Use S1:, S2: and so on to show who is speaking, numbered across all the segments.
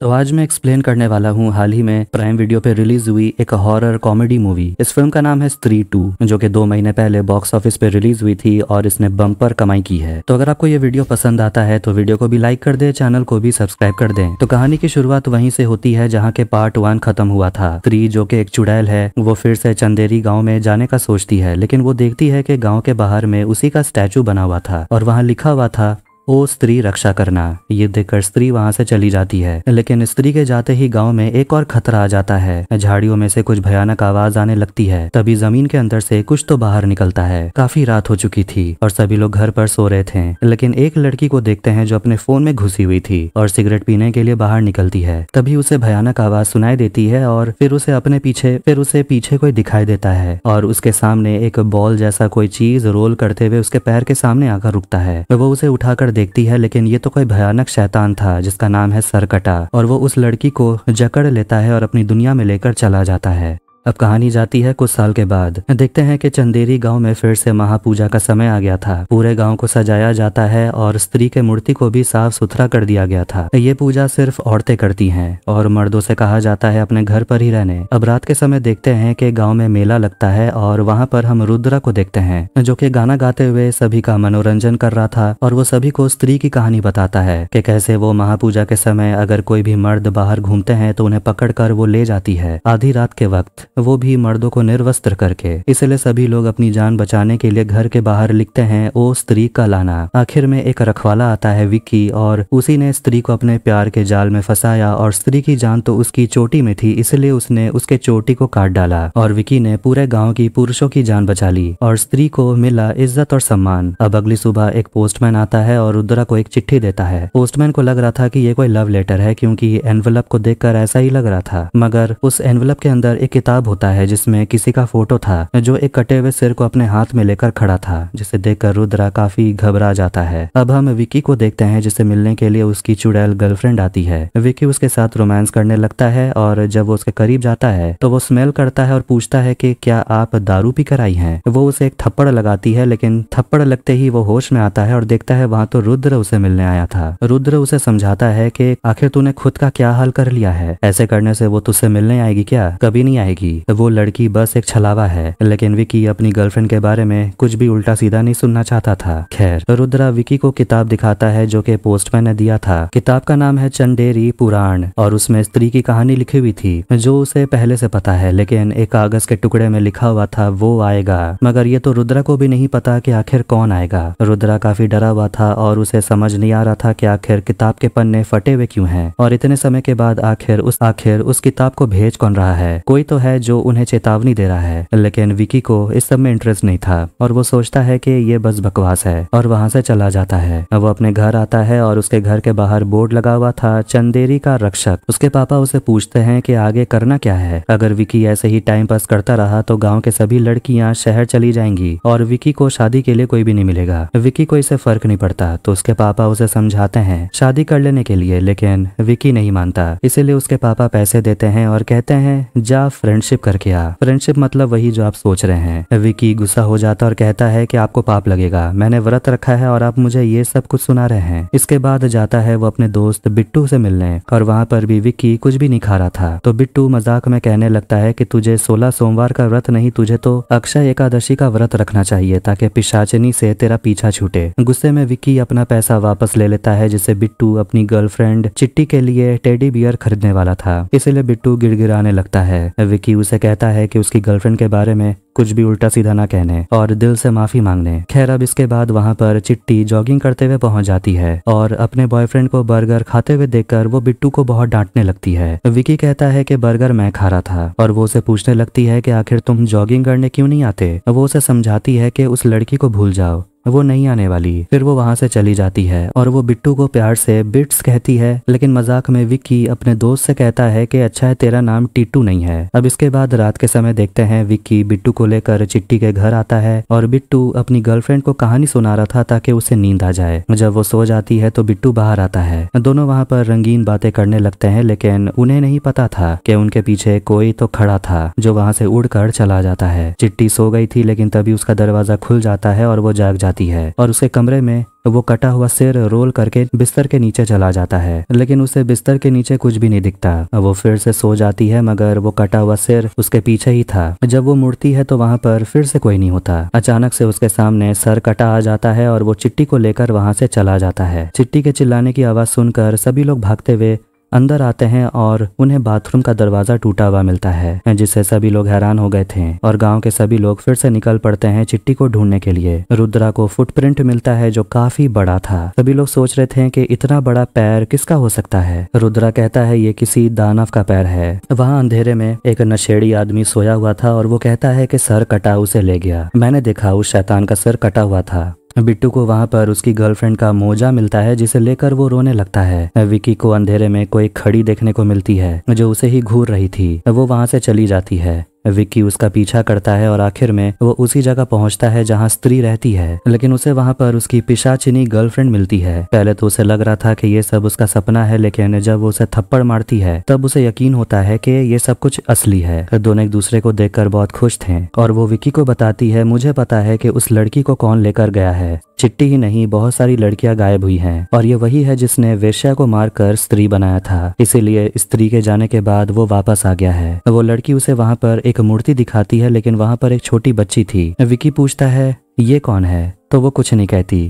S1: तो आज मैं एक्सप्लेन करने वाला हूँ हाल ही में प्राइम वीडियो पे रिलीज हुई एक हॉरर कॉमेडी मूवी इस फिल्म का नाम है स्त्री टू जो कि दो महीने पहले बॉक्स ऑफिस पे रिलीज हुई थी और इसने बम्पर कमाई की है तो अगर आपको ये वीडियो पसंद आता है तो वीडियो को भी लाइक कर दे चैनल को भी सब्सक्राइब कर दे तो कहानी की शुरुआत वहीं से होती है जहाँ के पार्ट वन खत्म हुआ था स्त्री जो की एक चुड़ैल है वो फिर से चंदेरी गाँव में जाने का सोचती है लेकिन वो देखती है की गाँव के बाहर में उसी का स्टैचू बना हुआ था और वहाँ लिखा हुआ था ओ स्त्री रक्षा करना ये देखकर स्त्री वहां से चली जाती है लेकिन स्त्री के जाते ही गांव में एक और खतरा आ जाता है झाड़ियों में से कुछ भयानक आवाज आने लगती है तभी जमीन के अंदर से कुछ तो बाहर निकलता है काफी रात हो चुकी थी और सभी लोग घर पर सो रहे थे लेकिन एक लड़की को देखते हैं जो अपने फोन में घुसी हुई थी और सिगरेट पीने के लिए बाहर निकलती है तभी उसे भयानक आवाज सुनाई देती है और फिर उसे अपने पीछे फिर उसे पीछे कोई दिखाई देता है और उसके सामने एक बॉल जैसा कोई चीज रोल करते हुए उसके पैर के सामने आकर रुकता है वो उसे उठाकर देखती है लेकिन ये तो कोई भयानक शैतान था जिसका नाम है सरकटा और वो उस लड़की को जकड़ लेता है और अपनी दुनिया में लेकर चला जाता है अब कहानी जाती है कुछ साल के बाद देखते हैं कि चंदेरी गांव में फिर से महापूजा का समय आ गया था पूरे गांव को सजाया जाता है और स्त्री के मूर्ति को भी साफ सुथरा कर दिया गया था ये पूजा सिर्फ औरतें करती हैं और मर्दों से कहा जाता है अपने घर पर ही रहने अब रात के समय देखते हैं कि गांव में मेला लगता है और वहां पर हम रुद्रा को देखते हैं जो कि गाना गाते हुए सभी का मनोरंजन कर रहा था और वो सभी को स्त्री की कहानी बताता है कि कैसे वो महापूजा के समय अगर कोई भी मर्द बाहर घूमते हैं तो उन्हें पकड़कर वो ले जाती है आधी रात के वक्त वो भी मर्दों को निर्वस्त्र करके इसलिए सभी लोग अपनी जान बचाने के लिए घर के बाहर लिखते हैं ओ स्त्री का लाना आखिर में एक रखवाला आता है विक्की और उसी ने स्त्री को अपने प्यार के जाल में फंसाया और स्त्री की जान तो उसकी चोटी में थी इसलिए उसने उसके चोटी को काट डाला और विकी ने पूरे गाँव की पुरुषों की जान बचा ली और स्त्री को मिला इज्जत और सम्मान अब अगली सुबह एक पोस्टमैन आता है और रुद्रा को एक चिट्ठी देता है पोस्टमैन को लग रहा था कि ये कोई लव लेटर है क्योंकि एनवलप को देखकर ऐसा ही लग रहा था मगर उस एनवलप के अंदर एक किताब होता है जिसमें किसी का फोटो था जो एक कटे हुए सिर को अपने हाथ में लेकर खड़ा था जिसे देखकर रुद्रा काफी घबरा जाता है अब हम विकी को देखते हैं जिसे मिलने के लिए उसकी चुड़ैल गर्लफ्रेंड आती है विकी उसके साथ रोमांस करने लगता है और जब वो उसके करीब जाता है तो वो स्मेल करता है और पूछता है की क्या आप दारू पी कर आई वो उसे एक थप्पड़ लगाती है लेकिन थप्पड़ लगते ही वो होश में आता है और देखता है वहाँ तो रुद्र उसे मिलने आया था रुद्र उसे समझाता है की आखिर तूने खुद का क्या हाल कर लिया है ऐसे करने से वो तुझसे मिलने आएगी क्या कभी नहीं आएगी तो वो लड़की बस एक छलावा है लेकिन विकी अपनी गर्लफ्रेंड के बारे में कुछ भी उल्टा सीधा नहीं सुनना चाहता था खैर रुद्रा विकी को किताब दिखाता है जो की पोस्टमैन ने दिया था किताब का नाम है चंडेरी पुराण और उसमें स्त्री की कहानी लिखी हुई थी जो उसे पहले से पता है लेकिन एक कागज के टुकड़े में लिखा हुआ था वो आएगा मगर ये तो रुद्रा को भी नहीं पता कि आखिर कौन आएगा रुद्रा काफी डरा हुआ था और उसे समझ नहीं आ रहा था कि आखिर किताब के पन्ने फटे हुए क्यों हैं और इतने समय के बाद आखिर उस आखिर उस किताब को भेज कौन रहा है कोई तो है है जो उन्हें चेतावनी दे रहा है लेकिन विकी को इस सब में इंटरेस्ट नहीं था और वो सोचता है कि ये बस बकवास है और वहां से चला जाता है वो अपने घर आता है और उसके घर के बाहर बोर्ड लगा हुआ था चंदेरी का रक्षक उसके पापा उसे पूछते हैं कि आगे करना क्या है अगर विकी ऐसे ही टाइम पास करता रहा तो गाँव के सभी लड़कियाँ शहर चली जाएंगी और विकी को शादी के लिए कोई भी नहीं मिलेगा विकी को इसे फर्क नहीं पड़ता तो उसके पापा उसे समझाते हैं शादी कर लेने के लिए लेकिन विकी नहीं मानता इसीलिए उसके पापा पैसे देते हैं और कहते हैं जा फ्रेंड्स फ्रेंडशिप करके आ फ्रेंडशिप मतलब वही जो आप सोच रहे हैं विकी गुस्सा हो जाता और कहता है कि आपको पाप लगेगा मैंने व्रत रखा है और आप मुझे ये सब कुछ सुना रहे हैं इसके बाद जाता है वो अपने दोस्त बिट्टू से मिलने और वहाँ पर भी विक्की कुछ भी नहीं खा रहा था तो बिट्टू मजाक में कहने लगता है कि तुझे सोलह सोमवार का व्रत नहीं तुझे तो अक्षय एकादशी का व्रत रखना चाहिए ताकि पिशाचनी से तेरा पीछा छूटे गुस्से में विक्की अपना पैसा वापस ले लेता है जिसे बिट्टू अपनी गर्लफ्रेंड चिट्टी के लिए टेडी बियर खरीदने वाला था इसलिए बिट्टू गिड़गिड़ाने लगता है विक्की उसे कहता है कि उसकी गर्लफ्रेंड के बारे में कुछ भी उल्टा सीधा ना कहने और दिल से माफी मांगने खैर अब इसके बाद वहाँ पर चिट्टी जॉगिंग करते हुए पहुंच जाती है और अपने बॉयफ्रेंड को बर्गर खाते हुए देखकर वो बिट्टू को बहुत डांटने लगती है विकी कहता है कि बर्गर मैं खा रहा था और वो उसे पूछने लगती है कि आखिर तुम जॉगिंग करने क्यों नहीं आते वो उसे समझाती है कि उस लड़की को भूल जाओ वो नहीं आने वाली फिर वो वहां से चली जाती है और वो बिट्टू को प्यार से बिट्स कहती है लेकिन मजाक में विक्की अपने दोस्त से कहता है कि अच्छा है तेरा नाम टीटू नहीं है अब इसके बाद रात के समय देखते हैं विक्की बिट्टू को लेकर चिट्टी के घर आता है और बिट्टू अपनी गर्लफ्रेंड को कहानी सुना रहा था ताकि उसे नींद आ जाए जब वो सो जाती है तो बिट्टू बाहर आता है दोनों वहां पर रंगीन बातें करने लगते हैं लेकिन उन्हें नहीं पता था कि उनके पीछे कोई तो खड़ा था जो वहां से उड़ चला जाता है चिट्टी सो गई थी लेकिन तभी उसका दरवाजा खुल जाता है और वो जाग जाता जाती है और उसके कमरे में वो कटा हुआ सिर रोल करके बिस्तर के नीचे चला जाता है लेकिन उसे बिस्तर के नीचे कुछ भी नहीं दिखता वो फिर से सो जाती है मगर वो कटा हुआ सिर उसके पीछे ही था जब वो मुड़ती है तो वहाँ पर फिर से कोई नहीं होता अचानक से उसके सामने सर कटा आ जाता है और वो चिट्टी को लेकर वहाँ से चला जाता है चिट्टी के चिल्लाने की आवाज सुनकर सभी लोग भागते हुए अंदर आते हैं और उन्हें बाथरूम का दरवाजा टूटा हुआ मिलता है जिससे सभी लोग हैरान हो गए थे और गांव के सभी लोग फिर से निकल पड़ते हैं चिट्टी को ढूंढने के लिए रुद्रा को फुटप्रिंट मिलता है जो काफी बड़ा था सभी लोग सोच रहे थे कि इतना बड़ा पैर किसका हो सकता है रुद्रा कहता है ये किसी दानव का पैर है वहाँ अंधेरे में एक नशेड़ी आदमी सोया हुआ था और वो कहता है की सर कटा उसे ले गया मैंने देखा उस शैतान का सर कटा हुआ था बिट्टू को वहाँ पर उसकी गर्लफ्रेंड का मोजा मिलता है जिसे लेकर वो रोने लगता है विकी को अंधेरे में कोई खड़ी देखने को मिलती है जो उसे ही घूर रही थी वो वहाँ से चली जाती है विक्की उसका पीछा करता है और आखिर में वो उसी जगह पहुंचता है जहां स्त्री रहती है लेकिन उसे वहां पर उसकी पिशाचिनी गर्लफ्रेंड मिलती है पहले तो उसे लग रहा था कि ये सब उसका सपना है लेकिन जब वो उसे थप्पड़ मारती है तब उसे यकीन होता है कि ये सब कुछ असली है दोनों एक दूसरे को देख बहुत खुश थे और वो विक्की को बताती है मुझे पता है की उस लड़की को कौन लेकर गया है चिट्टी ही नहीं बहुत सारी लड़कियां गायब हुई हैं और ये वही है जिसने वेश्या को मारकर स्त्री बनाया था इसीलिए स्त्री के जाने के बाद वो वापस आ गया है वो लड़की उसे वहां पर एक मूर्ति दिखाती है लेकिन वहां पर एक छोटी बच्ची थी विकी पूछता है ये कौन है तो वो कुछ नहीं कहती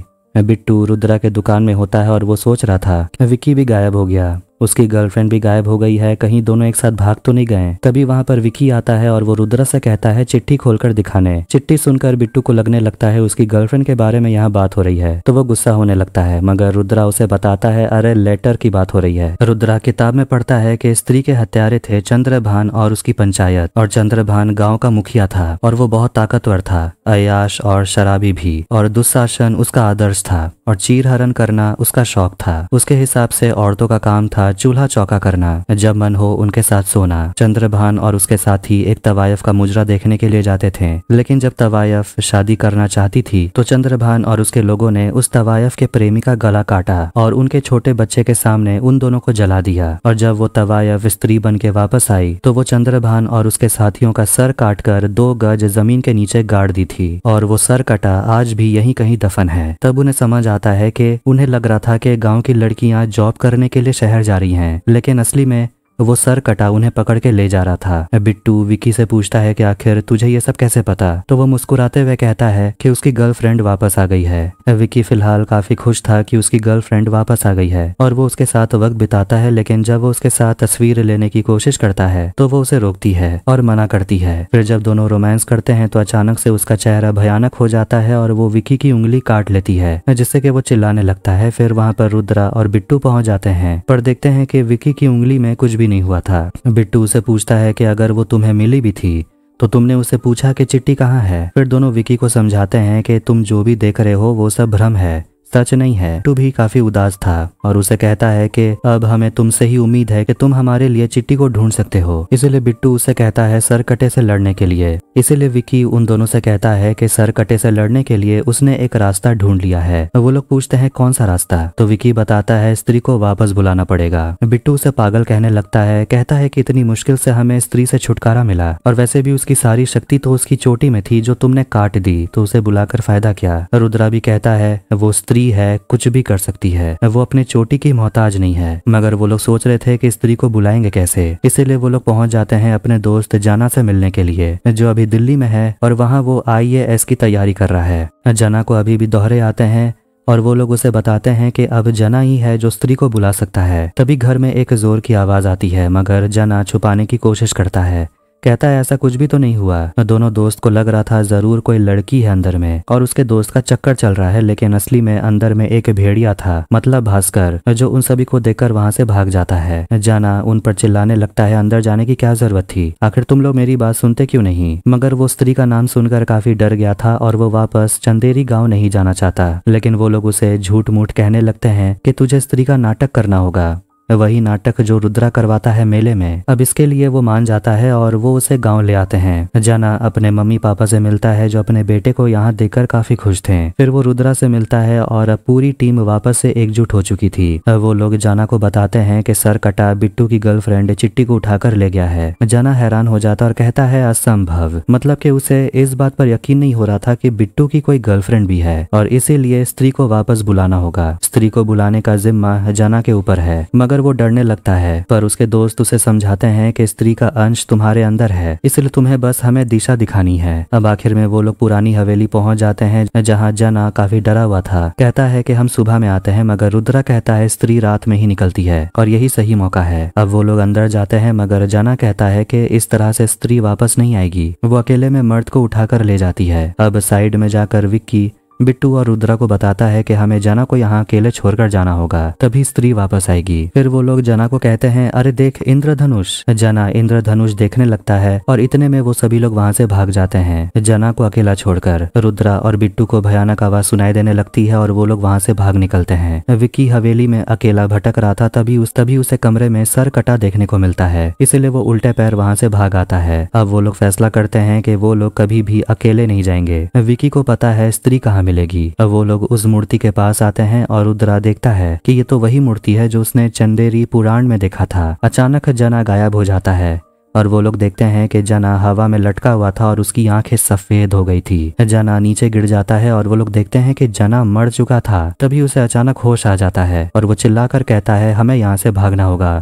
S1: बिट्टू रुद्रा के दुकान में होता है और वो सोच रहा था विकी भी गायब हो गया उसकी गर्लफ्रेंड भी गायब हो गई है कहीं दोनों एक साथ भाग तो नहीं गए तभी वहाँ पर विकी आता है और वो रुद्रा से कहता है चिट्ठी खोलकर दिखाने चिट्ठी सुनकर बिट्टू को लगने लगता है उसकी गर्लफ्रेंड के बारे में यहाँ बात हो रही है तो वो गुस्सा होने लगता है मगर रुद्रा उसे बताता है अरे लेटर की बात हो रही है रुद्रा किताब में पढ़ता है की स्त्री के हत्यारे थे चंद्र और उसकी पंचायत और चंद्र गांव का मुखिया था और वो बहुत ताकतवर था अयाश और शराबी भी और दुशासन उसका आदर्श था और चीरहरण करना उसका शौक था उसके हिसाब से औरतों का काम था साथ चूल्हा चौका करना जब मन हो उनके साथ सोना चंद्रभान और उसके साथ ही एक तवायफ का मुजरा देखने के लिए जाते थे लेकिन जब तवायफ शादी करना चाहती थी तो चंद्रभान और उसके लोगों ने उस तवायफ के प्रेमी का गला काटा और उनके छोटे बच्चे के सामने उन दोनों को जला दिया और जब वो तवायफ स्त्री बन के वापस आई तो वो चंद्रभान और उसके साथियों का सर काट कर दो गज जमीन के नीचे गाड़ दी थी और वो सर कटा आज भी यही कहीं दफन है तब उन्हें समझ आता है की उन्हें लग रहा था की गाँव की लड़कियाँ जॉब करने के लिए शहर जा जा रही हैं लेकिन असली में तो वो सर कटा उन्हें पकड़ के ले जा रहा था बिट्टू विकी से पूछता है कि आखिर तुझे ये सब कैसे पता तो वो मुस्कुराते हुए कहता है कि उसकी गर्लफ्रेंड वापस आ गई है विकी फिलहाल काफी खुश था कि उसकी गर्लफ्रेंड वापस आ गई है और वो उसके साथ वक्त बिताता है लेकिन जब वो उसके साथ तस्वीर लेने की कोशिश करता है तो वो उसे रोकती है और मना करती है फिर जब दोनों रोमांस करते हैं तो अचानक से उसका चेहरा भयानक हो जाता है और वो विकी की उंगली काट लेती है जिससे कि वो चिल्लाने लगता है फिर वहां पर रुद्रा और बिट्टू पहुंच जाते हैं पर देखते हैं कि विकी की उंगली में कुछ भी भी नहीं हुआ था बिट्टू उसे पूछता है कि अगर वो तुम्हें मिली भी थी तो तुमने उसे पूछा कि चिट्ठी कहाँ है फिर दोनों विकी को समझाते हैं कि तुम जो भी देख रहे हो वो सब भ्रम है सच नहीं है टू भी काफी उदास था और उसे कहता है कि अब हमें तुमसे ही उम्मीद है कि तुम हमारे लिए चिट्टी को ढूंढ सकते हो इसीलिए बिट्टू उसे कहता है सरकटे से लड़ने के लिए इसीलिए विकी उन दोनों से कहता है कि सरकटे से लड़ने के लिए उसने एक रास्ता ढूंढ लिया है वो लोग पूछते हैं कौन सा रास्ता तो विकी बताता है स्त्री को वापस बुलाना पड़ेगा बिट्टू उसे पागल कहने लगता है कहता है की इतनी मुश्किल से हमें स्त्री से छुटकारा मिला और वैसे भी उसकी सारी शक्ति तो उसकी चोटी में थी जो तुमने काट दी तो उसे बुलाकर फायदा क्या रुद्रा भी कहता है वो स्त्री स्त्री है कुछ भी कर सकती है वो अपने चोटी की मोहताज नहीं है मगर वो लोग सोच रहे थे कि स्त्री को बुलाएंगे कैसे इसीलिए वो लोग पहुंच जाते हैं अपने दोस्त जाना से मिलने के लिए जो अभी दिल्ली में है और वहाँ वो आई की तैयारी कर रहा है जना को अभी भी दोहरे आते हैं और वो लोग उसे बताते हैं कि अब जना ही है जो स्त्री को बुला सकता है तभी घर में एक जोर की आवाज आती है मगर जना छुपाने की कोशिश करता है कहता है ऐसा कुछ भी तो नहीं हुआ दोनों दोस्त को लग रहा था जरूर कोई लड़की है अंदर में और उसके दोस्त का चक्कर चल रहा है लेकिन असली में अंदर में एक भेड़िया था मतलब भास्कर जो उन सभी को देखकर वहां से भाग जाता है जाना उन पर चिल्लाने लगता है अंदर जाने की क्या जरूरत थी आखिर तुम लोग मेरी बात सुनते क्यों नहीं मगर वो स्त्री का नाम सुनकर काफी डर गया था और वो वापस चंदेरी गाँव नहीं जाना चाहता लेकिन वो लोग उसे झूठ मूठ कहने लगते है की तुझे स्त्री का नाटक करना होगा वही नाटक जो रुद्रा करवाता है मेले में अब इसके लिए वो मान जाता है और वो उसे गाँव ले आते हैं जाना अपने मम्मी पापा से मिलता है जो अपने बेटे को यहाँ देखकर काफी खुश थे फिर वो रुद्रा से मिलता है और पूरी टीम वापस से एकजुट हो चुकी थी वो लोग जाना को बताते हैं कि सर कटा बिट्टू की गर्लफ्रेंड चिट्टी को उठाकर ले गया है जाना हैरान हो जाता और कहता है असंभव मतलब की उसे इस बात पर यकीन नहीं हो रहा था की बिट्टू की कोई गर्लफ्रेंड भी है और इसीलिए स्त्री को वापस बुलाना होगा स्त्री को बुलाने का जिम्मा जाना के ऊपर है मगर सुनकर वो डरने लगता है पर उसके दोस्त उसे समझाते हैं कि स्त्री का अंश तुम्हारे अंदर है इसलिए तुम्हें बस हमें दिशा दिखानी है अब आखिर में वो लोग पुरानी हवेली पहुंच जाते हैं जहाँ जना काफी डरा हुआ था कहता है कि हम सुबह में आते हैं मगर रुद्रा कहता है स्त्री रात में ही निकलती है और यही सही मौका है अब वो लोग अंदर जाते हैं मगर जना कहता है की इस तरह से स्त्री वापस नहीं आएगी वो अकेले में मर्द को उठा ले जाती है अब साइड में जाकर विक्की बिट्टू और रुद्रा को बताता है कि हमें जना को यहाँ अकेले छोड़कर जाना होगा तभी स्त्री वापस आएगी फिर वो लोग जना को कहते हैं अरे देख इंद्रधनुष जना इंद्रधनुष देखने लगता है और इतने में वो सभी लोग वहाँ से भाग जाते हैं जना को अकेला छोड़कर रुद्रा और बिट्टू को भयानक आवाज सुनाई देने लगती है और वो लोग वहाँ से भाग निकलते हैं विक्की हवेली में अकेला भटक रहा था तभी उस तभी उसे कमरे में सर कटा देखने को मिलता है इसलिए वो उल्टे पैर वहाँ से भाग आता है अब वो लोग फैसला करते हैं की वो लोग कभी भी अकेले नहीं जाएंगे विकी को पता है स्त्री कहाँ मिलेगी अब वो लोग उस मूर्ति के पास आते हैं और उद्रा देखता है कि ये तो वही मूर्ति है जो उसने चंदेरी पुराण में देखा था अचानक जना गायब हो जाता है और वो लोग देखते हैं कि जना हवा में लटका हुआ था और उसकी आंखें सफेद हो गई थी जना नीचे गिर जाता है और वो लोग देखते हैं कि जना मर चुका था तभी उसे अचानक होश आ जाता है और वो चिल्लाकर कहता है हमें यहाँ से भागना होगा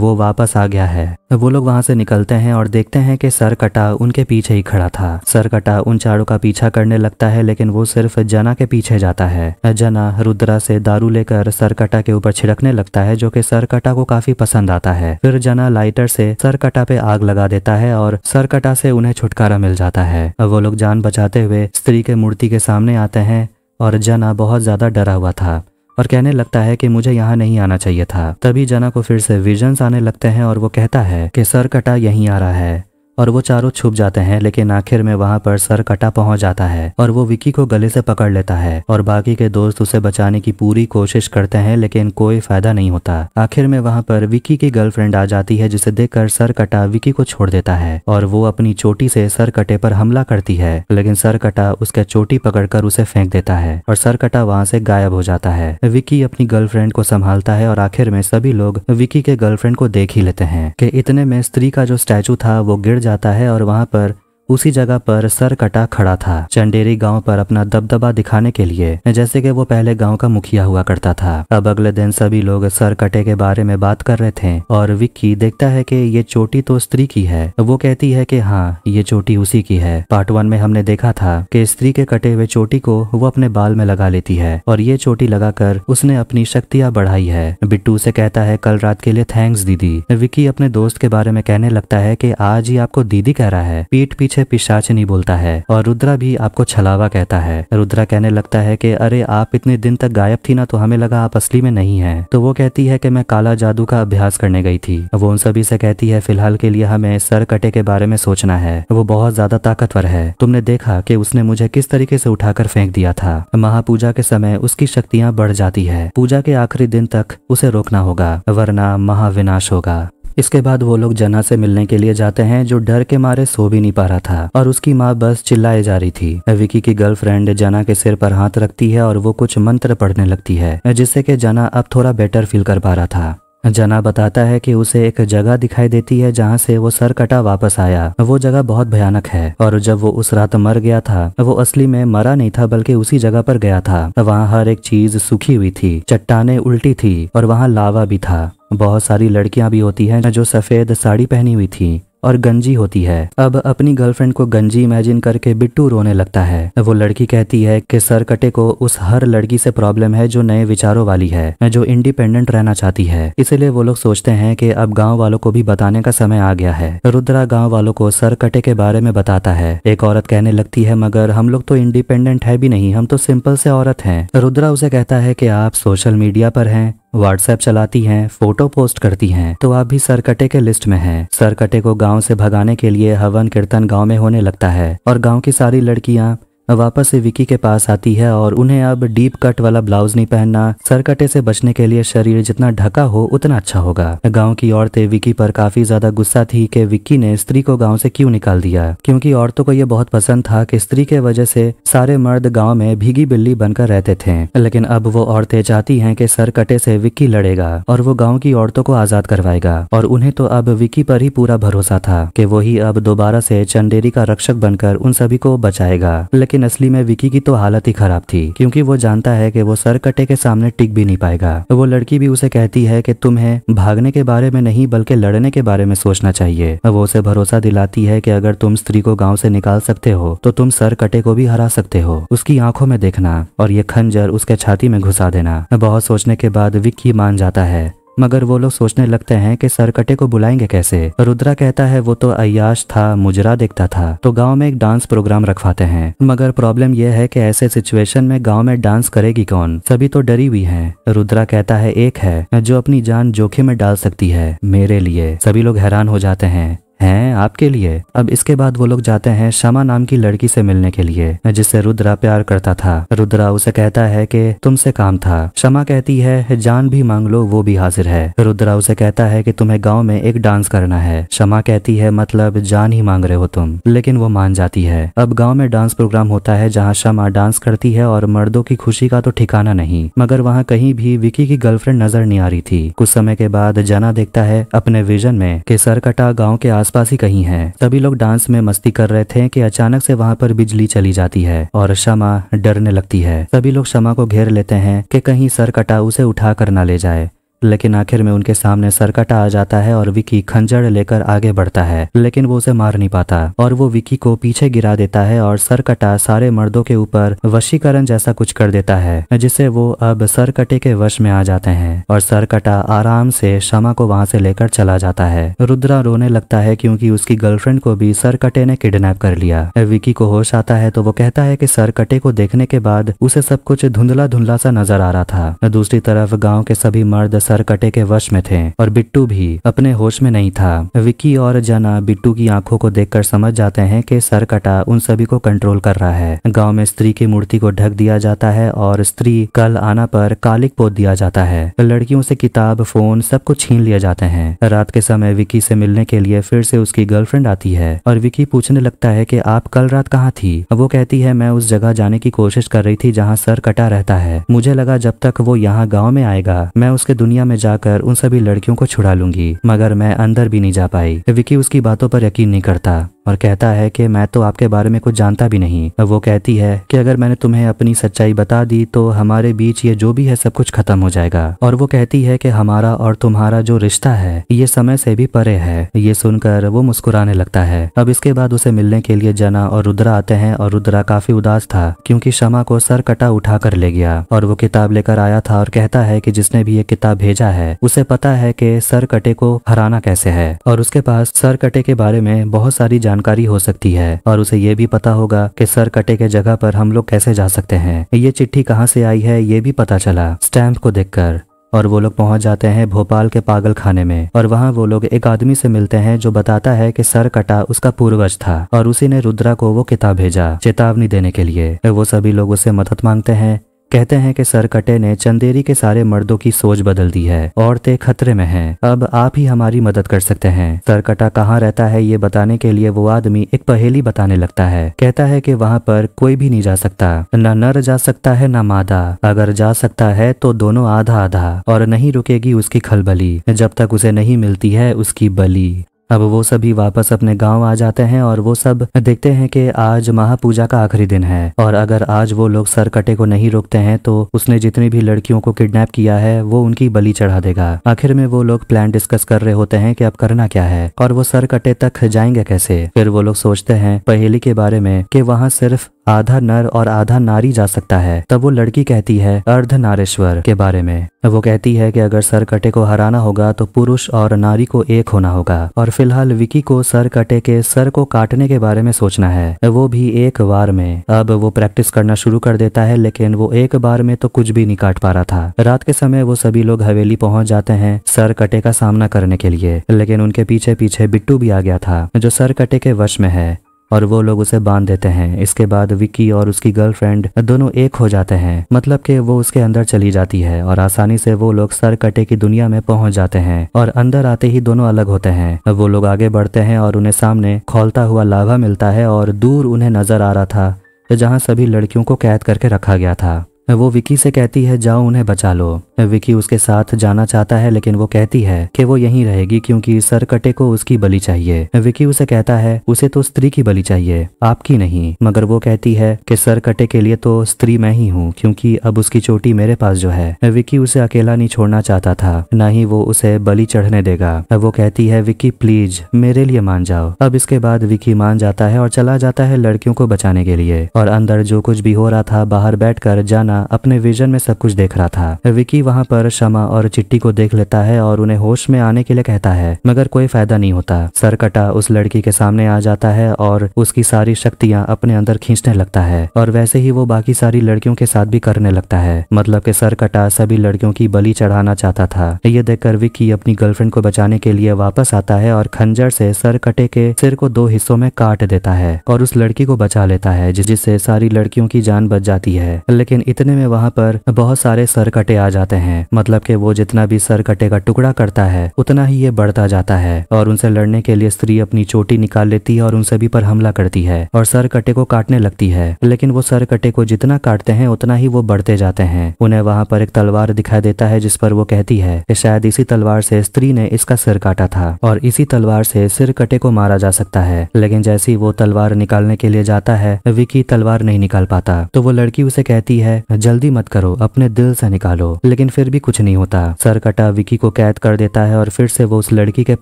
S1: वो वापस आ गया है वो लोग वहां से निकलते हैं और देखते हैं कि सरकटा उनके पीछे ही खड़ा था सरकटा उन चारों का पीछा करने लगता है लेकिन वो सिर्फ जना के पीछे जाता है जना रुद्रा से दारू लेकर सरकटा के ऊपर छिड़कने लगता है जो कि सरकटा को काफी पसंद आता है फिर जना लाइटर से सरकटा पे आग लगा देता है और सरकटा से उन्हें छुटकारा मिल जाता है वो लोग जान बचाते हुए स्त्री के मूर्ति के सामने आते हैं और जना बहुत ज्यादा डरा हुआ था और कहने लगता है कि मुझे यहाँ नहीं आना चाहिए था तभी जना को फिर से विजन्स आने लगते हैं और वो कहता है कि सर कटा यहीं आ रहा है और वो चारों छुप जाते हैं लेकिन आखिर में वहाँ पर सर कटा पहुंच जाता है और वो विकी को गले से पकड़ लेता है और बाकी के दोस्त उसे बचाने की पूरी कोशिश करते हैं लेकिन कोई फायदा नहीं होता आखिर में वहाँ पर विकी की गर्लफ्रेंड आ जाती है जिसे देखकर सर कटा विकी को छोड़ देता है और वो अपनी चोटी से सर कटे पर हमला करती है लेकिन सर कटा उसके चोटी पकड़कर उसे फेंक देता है और सर कटा वहाँ से गायब हो जाता है विकी अपनी गर्लफ्रेंड को संभालता है और आखिर में सभी लोग विकी के गर्लफ्रेंड को देख ही लेते हैं कि इतने में स्त्री का जो स्टैचू था वो गिर जा जाता है और वहाँ पर उसी जगह पर सर कटा खड़ा था चंडेरी गांव पर अपना दबदबा दिखाने के लिए जैसे कि वो पहले गांव का मुखिया हुआ करता था अब अगले दिन सभी लोग सर कटे के बारे में बात कर रहे थे और विक्की देखता है कि ये चोटी तो स्त्री की है वो कहती है कि हाँ ये चोटी उसी की है पार्ट वन में हमने देखा था कि स्त्री के कटे हुए चोटी को वो अपने बाल में लगा लेती है और ये चोटी लगाकर उसने अपनी शक्तियां बढ़ाई है बिट्टू से कहता है कल रात के लिए थैंक्स दीदी विक्की अपने दोस्त के बारे में कहने लगता है की आज ही आपको दीदी कह रहा है पीठ पीछे पीछे पिशाचनी बोलता है और रुद्रा भी आपको छलावा कहता है रुद्रा कहने लगता है कि अरे आप इतने दिन तक गायब थी ना तो हमें लगा आप असली में नहीं है तो वो कहती है कि मैं काला जादू का अभ्यास करने गई थी वो उन सभी से कहती है फिलहाल के लिए हमें सर कटे के बारे में सोचना है वो बहुत ज्यादा ताकतवर है तुमने देखा कि उसने मुझे किस तरीके से उठाकर फेंक दिया था महापूजा के समय उसकी शक्तियाँ बढ़ जाती है पूजा के आखिरी दिन तक उसे रोकना होगा वरना महाविनाश होगा इसके बाद वो लोग जना से मिलने के लिए जाते हैं जो डर के मारे सो भी नहीं पा रहा था और उसकी माँ बस चिल्लाए जा रही थी विकी की गर्लफ्रेंड जना के सिर पर हाथ रखती है और वो कुछ मंत्र पढ़ने लगती है जिससे कि जना अब थोड़ा बेटर फील कर पा रहा था जना बताता है कि उसे एक जगह दिखाई देती है जहाँ से वो सर कटा वापस आया वो जगह बहुत भयानक है और जब वो उस रात मर गया था वो असली में मरा नहीं था बल्कि उसी जगह पर गया था वहाँ हर एक चीज सूखी हुई थी चट्टाने उल्टी थी और वहाँ लावा भी था बहुत सारी लड़कियां भी होती हैं जो सफेद साड़ी पहनी हुई थी और गंजी होती है अब अपनी गर्लफ्रेंड को गंजी इमेजिन करके बिट्टू रोने लगता है वो लड़की कहती है कि सरकटे को उस हर लड़की से प्रॉब्लम है जो नए विचारों वाली है जो इंडिपेंडेंट रहना चाहती है इसलिए वो लोग सोचते हैं कि अब गांव वालों को भी बताने का समय आ गया है रुद्रा गांव वालों को सरकटे के बारे में बताता है एक औरत कहने लगती है मगर हम लोग तो इंडिपेंडेंट है भी नहीं हम तो सिंपल से औरत है रुद्रा उसे कहता है की आप सोशल मीडिया पर है व्हाट्सएप चलाती हैं फोटो पोस्ट करती हैं तो आप भी सरकटे के लिस्ट में हैं सरकटे को गांव से भगाने के लिए हवन कीर्तन गांव में होने लगता है और गांव की सारी लड़कियां वापस से विकी के पास आती है और उन्हें अब डीप कट वाला ब्लाउज नहीं पहनना सरकटे से बचने के लिए शरीर जितना ढका हो उतना अच्छा होगा गाँव की औरतें विकी पर काफी ज्यादा गुस्सा थी कि विक्की ने स्त्री को गाँव से क्यों निकाल दिया क्योंकि औरतों को यह बहुत पसंद था कि स्त्री के वजह से सारे मर्द गाँव में भीगी बिल्ली बनकर रहते थे लेकिन अब वो औरतें चाहती है की सरकटे से विक्की लड़ेगा और वो गाँव की औरतों को आजाद करवाएगा और उन्हें तो अब विक्की पर ही पूरा भरोसा था की वो अब दोबारा से चंडेरी का रक्षक बनकर उन सभी को बचाएगा लेकिन लेकिन असली में विकी की तो हालत ही खराब थी क्योंकि वो जानता है कि वो सर कटे के सामने टिक भी नहीं पाएगा वो लड़की भी उसे कहती है कि तुम्हें भागने के बारे में नहीं बल्कि लड़ने के बारे में सोचना चाहिए वो उसे भरोसा दिलाती है की अगर तुम स्त्री को गाँव से निकाल सकते हो तो तुम सर कटे को भी हरा सकते हो उसकी आंखों में देखना और ये खंजर उसके छाती में घुसा देना बहुत सोचने के बाद विक्की मान जाता है मगर वो लोग सोचने लगते हैं कि सरकटे को बुलाएंगे कैसे रुद्रा कहता है वो तो अयाश था मुजरा देखता था तो गाँव में एक डांस प्रोग्राम रखवाते हैं मगर प्रॉब्लम यह है कि ऐसे सिचुएशन में गाँव में डांस करेगी कौन सभी तो डरी हुई है रुद्रा कहता है एक है जो अपनी जान जोखिम में डाल सकती है मेरे लिए सभी लोग हैरान हो जाते हैं हैं आपके लिए अब इसके बाद वो लोग जाते हैं शमा नाम की लड़की से मिलने के लिए जिससे रुद्रा प्यार करता था रुद्रा उसे कहता है कि तुमसे काम था शमा कहती है जान भी मांग लो वो भी हाजिर है रुद्रा उसे कहता है कि तुम्हें गांव में एक डांस करना है शमा कहती है मतलब जान ही मांग रहे हो तुम लेकिन वो मान जाती है अब गाँव में डांस प्रोग्राम होता है जहाँ शमा डांस करती है और मर्दों की खुशी का तो ठिकाना नहीं मगर वहाँ कहीं भी विकी की गर्लफ्रेंड नजर नहीं आ रही थी कुछ समय के बाद जना देखता है अपने विजन में कि सरकटा गाँव के आस आसपास ही कहीं है तभी लोग डांस में मस्ती कर रहे थे कि अचानक से वहाँ पर बिजली चली जाती है और शमा डरने लगती है सभी लोग शमा को घेर लेते हैं कि कहीं सर कटा उसे उठा कर ना ले जाए लेकिन आखिर में उनके सामने सरकटा आ जाता है और विकी खंजर लेकर आगे बढ़ता है लेकिन वो उसे मार नहीं पाता और वो विकी को पीछे गिरा देता है और सरकटा सारे मर्दों के ऊपर वशीकरण जैसा कुछ कर देता है जिससे वो अब सरकटे के वश में आ जाते हैं और सरकटा आराम से क्षमा को वहां से लेकर चला जाता है रुद्रा रोने लगता है क्योंकि उसकी गर्लफ्रेंड को भी सरकटे ने किडनैप कर लिया विकी को होश आता है तो वो कहता है कि सरकटे को देखने के बाद उसे सब कुछ धुंधला धुंधला सा नजर आ रहा था दूसरी तरफ गाँव के सभी मर्द सर कटे के वश में थे और बिट्टू भी अपने होश में नहीं था विक्की और जना बिट्टू की आंखों को देखकर समझ जाते हैं कि कटा उन सभी को कंट्रोल कर रहा है गाँव में स्त्री की मूर्ति को ढक दिया जाता है और स्त्री कल आना पर कालिक पोत दिया जाता है लड़कियों से किताब फोन सब कुछ छीन लिया जाते हैं रात के समय विकी से मिलने के लिए फिर से उसकी गर्लफ्रेंड आती है और विकी पूछने लगता है कि आप कल रात कहाँ थी वो कहती है मैं उस जगह जाने की कोशिश कर रही थी जहाँ सर कटा रहता है मुझे लगा जब तक वो यहाँ गाँव में आएगा मैं उसके दुनिया दुनिया में जाकर उन सभी लड़कियों को छुड़ा लूंगी मगर मैं अंदर भी नहीं जा पाई विकी उसकी बातों पर यकीन नहीं करता और कहता है कि मैं तो आपके बारे में कुछ जानता भी नहीं वो कहती है कि अगर मैंने तुम्हें अपनी सच्चाई बता दी तो हमारे बीच ये जो भी है सब कुछ खत्म हो जाएगा और वो कहती है कि हमारा और तुम्हारा जो रिश्ता है ये समय से भी परे है ये सुनकर वो मुस्कुराने लगता है अब इसके बाद उसे मिलने के लिए जना और रुद्रा आते हैं और रुद्रा काफी उदास था क्योंकि शमा को सर कटा उठा कर ले गया और वो किताब लेकर आया था और कहता है कि जिसने भी ये किताब भेजा है उसे पता है कि सर कटे को हराना कैसे है और उसके पास सर कटे के बारे में बहुत सारी जानकारी हो सकती है और उसे ये भी पता होगा कि सर कटे के जगह पर हम लोग कैसे जा सकते हैं ये चिट्ठी कहाँ से आई है ये भी पता चला स्टैम्प को देखकर और वो लोग पहुंच जाते हैं भोपाल के पागल खाने में और वहाँ वो लोग एक आदमी से मिलते हैं जो बताता है कि सर कटा उसका पूर्वज था और उसी ने रुद्रा को वो किताब भेजा चेतावनी देने के लिए वो सभी लोग उससे मदद मांगते हैं कहते हैं कि सरकटे ने चंदेरी के सारे मर्दों की सोच बदल दी है औरतें खतरे में हैं अब आप ही हमारी मदद कर सकते हैं सरकटा कहाँ रहता है ये बताने के लिए वो आदमी एक पहेली बताने लगता है कहता है कि वहाँ पर कोई भी नहीं जा सकता न नर जा सकता है न मादा अगर जा सकता है तो दोनों आधा आधा और नहीं रुकेगी उसकी खलबली जब तक उसे नहीं मिलती है उसकी बली अब वो सभी वापस अपने गांव आ जाते हैं और वो सब देखते हैं कि आज महापूजा का आखिरी दिन है और अगर आज वो लोग सरकटे को नहीं रोकते हैं तो उसने जितनी भी लड़कियों को किडनैप किया है वो उनकी बलि चढ़ा देगा आखिर में वो लोग प्लान डिस्कस कर रहे होते हैं कि अब करना क्या है और वो सरकटे तक जाएंगे कैसे फिर वो लोग सोचते हैं पहेली के बारे में कि वहाँ सिर्फ आधा नर और आधा नारी जा सकता है तब वो लड़की कहती है अर्ध नारेश्वर के बारे में वो कहती है कि अगर सर कटे को हराना होगा तो पुरुष और नारी को एक होना होगा और फिलहाल विकी को सरकटे के सर को काटने के बारे में सोचना है वो भी एक बार में अब वो प्रैक्टिस करना शुरू कर देता है लेकिन वो एक बार में तो कुछ भी नहीं काट पा रहा था रात के समय वो सभी लोग हवेली पहुंच जाते हैं सर कटे का सामना करने के लिए लेकिन उनके पीछे पीछे बिट्टू भी आ गया था जो सरकटे के वश में है और वो लोग उसे बांध देते हैं इसके बाद विक्की और उसकी गर्लफ्रेंड दोनों एक हो जाते हैं मतलब कि वो उसके अंदर चली जाती है और आसानी से वो लोग सर कटे की दुनिया में पहुंच जाते हैं और अंदर आते ही दोनों अलग होते हैं वो लोग आगे बढ़ते हैं और उन्हें सामने खोलता हुआ लाभा मिलता है और दूर उन्हें नजर आ रहा था जहाँ सभी लड़कियों को कैद करके रखा गया था वो विकी से कहती है जाओ उन्हें बचा लो विकी उसके साथ जाना चाहता है लेकिन वो कहती है कि वो यहीं रहेगी क्योंकि कटे को उसकी बलि चाहिए विकी उसे कहता है उसे तो स्त्री की बलि चाहिए आपकी नहीं मगर वो कहती है कि कटे के लिए तो स्त्री मैं ही हूँ क्योंकि अब उसकी चोटी मेरे पास जो है विकी उसे अकेला नहीं छोड़ना चाहता था न ही वो उसे बलि चढ़ने देगा वो कहती है विकी प्लीज मेरे लिए मान जाओ अब इसके बाद विकी मान जाता है और चला जाता है लड़कियों को बचाने के लिए और अंदर जो कुछ भी हो रहा था बाहर बैठ जाना अपने विजन में सब कुछ देख रहा था विकी वहाँ पर शमा और चिट्टी को देख लेता है और उन्हें होश में आने के लिए कहता है मगर कोई फायदा नहीं होता सरकटा उस लड़की के सामने आ जाता है और उसकी सारी शक्तियाँ अपने अंदर खींचने लगता है और वैसे ही वो बाकी सारी लड़कियों के साथ भी करने लगता है मतलब कि सरकटा सभी लड़कियों की बलि चढ़ाना चाहता था ये देखकर विक्की अपनी गर्लफ्रेंड को बचाने के लिए वापस आता है और खंजर से सरकटे के सिर को दो हिस्सों में काट देता है और उस लड़की को बचा लेता है जिससे सारी लड़कियों की जान बच जाती है लेकिन इतने में वहाँ पर बहुत सारे सरकटे आ जाते जाते हैं मतलब कि वो जितना भी सर कटे का टुकड़ा करता है उतना ही ये बढ़ता जाता है और उनसे लड़ने के लिए स्त्री अपनी चोटी निकाल लेती है और उन सभी पर हमला करती है और सर कटे को काटने लगती है लेकिन वो सर कटे को जितना काटते हैं उतना ही वो बढ़ते जाते हैं उन्हें वहां पर एक तलवार दिखाई देता है जिस पर वो कहती है कि शायद इसी तलवार से स्त्री ने इसका सिर काटा था और इसी तलवार से सिर कटे को मारा जा सकता है लेकिन जैसे ही वो तलवार निकालने के लिए जाता है विकी तलवार नहीं निकाल पाता तो वो लड़की उसे कहती है जल्दी मत करो अपने दिल से निकालो लेकिन लेकिन फिर भी कुछ नहीं होता सर कटा विकी को कैद कर देता है और फिर से वो उस लड़की के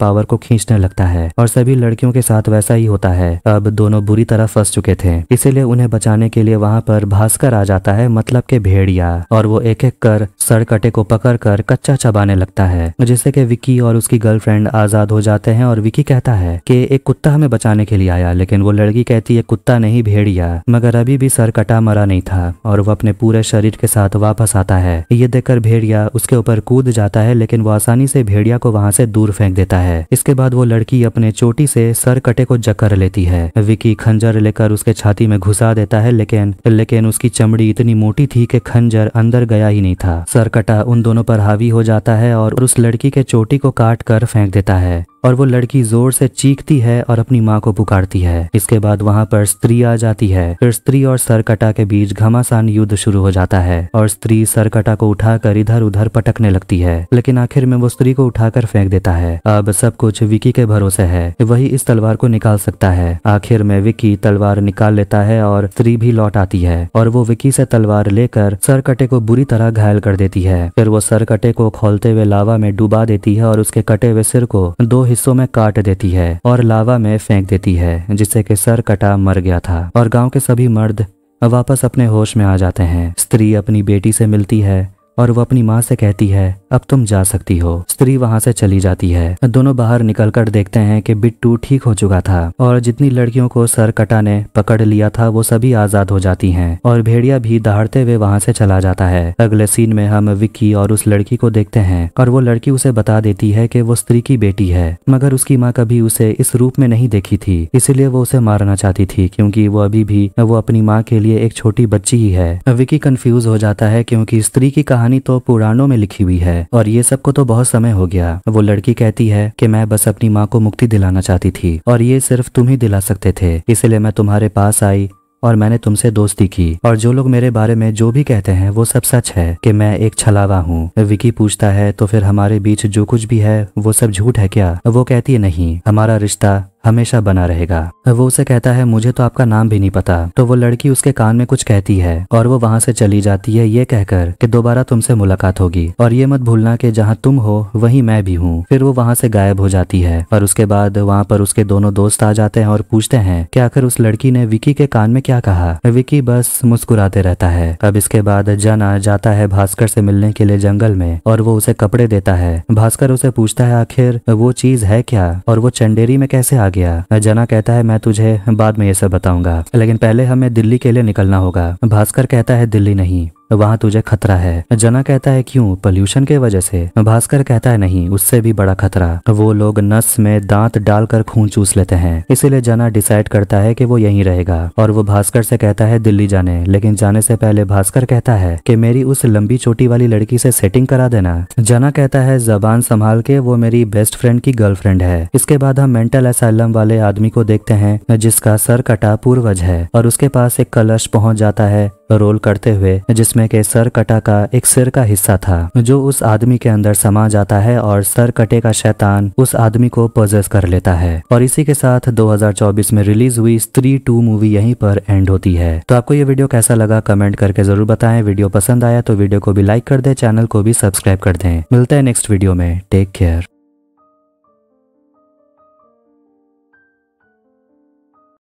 S1: पावर को खींचने लगता है और सभी लड़कियों के साथ वैसा ही होता है अब दोनों बुरी तरह फंस चुके थे इसीलिए उन्हें बचाने के लिए वहाँ पर भास्कर आ जाता है मतलब के भेड़िया और वो एक एक कर सड़कटे को पकड़ कर कच्चा चबाने लगता है जिससे की विकी और उसकी गर्लफ्रेंड आजाद हो जाते हैं और विकी कहता है कि एक कुत्ता हमें बचाने के लिए आया लेकिन वो लड़की कहती है कुत्ता नहीं भेड़िया मगर अभी भी सर कटा मरा नहीं था और वो अपने पूरे शरीर के साथ वापस आता है ये देखकर भेड़िया उसके ऊपर कूद जाता है लेकिन वो आसानी से भेड़िया को वहां से दूर फेंक देता है इसके बाद वो लड़की अपने चोटी से सर कटे को जकड़ लेती है विकी खंजर लेकर उसके छाती में घुसा देता है लेकिन लेकिन उसकी चमड़ी इतनी मोटी थी कि खंजर अंदर गया ही नहीं था सरकटा उन दोनों पर हावी हो जाता है और उस लड़की के चोटी को काट कर फेंक देता है और वो लड़की जोर से चीखती है और अपनी माँ को पुकारती है इसके बाद वहाँ पर स्त्री आ जाती है फिर स्त्री और सरकटा के बीच घमासान युद्ध शुरू हो जाता है और स्त्री सरकटा को उठाकर इधर उधर पटकने लगती है लेकिन आखिर में वो स्त्री को उठाकर फेंक देता है अब सब कुछ विकी के भरोसे है वही इस तलवार को निकाल सकता है आखिर में विकी तलवार निकाल लेता है और स्त्री भी लौट आती है और वो विकी से तलवार लेकर सरकटे को बुरी तरह घायल कर देती है फिर वो सरकटे को खोलते हुए लावा में डुबा देती है और उसके कटे हुए सिर को दो हिस्सों में काट देती है और लावा में फेंक देती है जिससे कि सर कटा मर गया था और गांव के सभी मर्द वापस अपने होश में आ जाते हैं स्त्री अपनी बेटी से मिलती है और वह अपनी माँ से कहती है अब तुम जा सकती हो स्त्री वहाँ से चली जाती है दोनों बाहर निकल देखते हैं की बिट्टू ठीक हो चुका था और जितनी लड़कियों को सर कटा ने पकड़ लिया था वो सभी आजाद हो जाती है और भेड़िया भी दहाड़ते हुए वहाँ से चला जाता है अगले सीन में हम विक्की और उस लड़की को देखते हैं और वो लड़की उसे बता देती है कि वो स्त्री की बेटी है मगर उसकी माँ कभी उसे इस रूप में नहीं देखी थी इसीलिए वो उसे मारना चाहती थी क्योंकि वो अभी भी वो अपनी माँ के लिए एक छोटी बच्ची ही है विकी कंफ्यूज हो जाता है क्योंकि स्त्री की कहानी कहानी तो पुराणों में लिखी हुई है और ये सब को तो बहुत समय हो गया वो लड़की कहती है कि मैं बस अपनी माँ को मुक्ति दिलाना चाहती थी और ये सिर्फ तुम ही दिला सकते थे इसलिए मैं तुम्हारे पास आई और मैंने तुमसे दोस्ती की और जो लोग मेरे बारे में जो भी कहते हैं वो सब सच है कि मैं एक छलावा हूँ विकी पूछता है तो फिर हमारे बीच जो कुछ भी है वो सब झूठ है क्या वो कहती है नहीं हमारा रिश्ता हमेशा बना रहेगा वो उसे कहता है मुझे तो आपका नाम भी नहीं पता तो वो लड़की उसके कान में कुछ कहती है और वो वहाँ से चली जाती है ये कहकर कि दोबारा तुमसे मुलाकात होगी और ये मत भूलना कि जहाँ तुम हो वहीं मैं भी हूँ फिर वो वहाँ से गायब हो जाती है और उसके बाद वहाँ पर उसके दोनों दोस्त आ जाते हैं और पूछते हैं की आखिर उस लड़की ने विकी के कान में क्या कहा विकी बस मुस्कुराते रहता है अब इसके बाद जाना जाता है भास्कर से मिलने के लिए जंगल में और वो उसे कपड़े देता है भास्कर उसे पूछता है आखिर वो चीज है क्या और वो चंडेरी में कैसे आ गया जना कहता है मैं तुझे बाद में ये सब बताऊंगा लेकिन पहले हमें दिल्ली के लिए निकलना होगा भास्कर कहता है दिल्ली नहीं वहाँ तुझे खतरा है जना कहता है क्यों पोल्यूशन के वजह से भास्कर कहता है नहीं उससे भी बड़ा खतरा वो लोग नस में दांत डालकर खून चूस लेते हैं इसीलिए जना डिसाइड करता है कि वो यहीं रहेगा और वो भास्कर से कहता है दिल्ली जाने लेकिन जाने से पहले भास्कर कहता है कि मेरी उस लंबी चोटी वाली लड़की से सेटिंग करा देना जना कहता है जबान संभाल के वो मेरी बेस्ट फ्रेंड की गर्लफ्रेंड है इसके बाद हम मेंटल असैलम वाले आदमी को देखते हैं जिसका सर कटा पूर्वज है और उसके पास एक कलश पहुंच जाता है रोल करते हुए जिसमें के सर कटा का एक सिर का हिस्सा था जो उस आदमी के अंदर समा जाता है और सर कटे का शैतान उस आदमी को पोजेस कर लेता है और इसी के साथ 2024 में रिलीज हुई स्त्री टू मूवी यहीं पर एंड होती है तो आपको ये वीडियो कैसा लगा कमेंट करके जरूर बताएं वीडियो पसंद आया तो वीडियो को भी लाइक कर दे चैनल को भी सब्सक्राइब कर दे मिलते हैं नेक्स्ट वीडियो में टेक केयर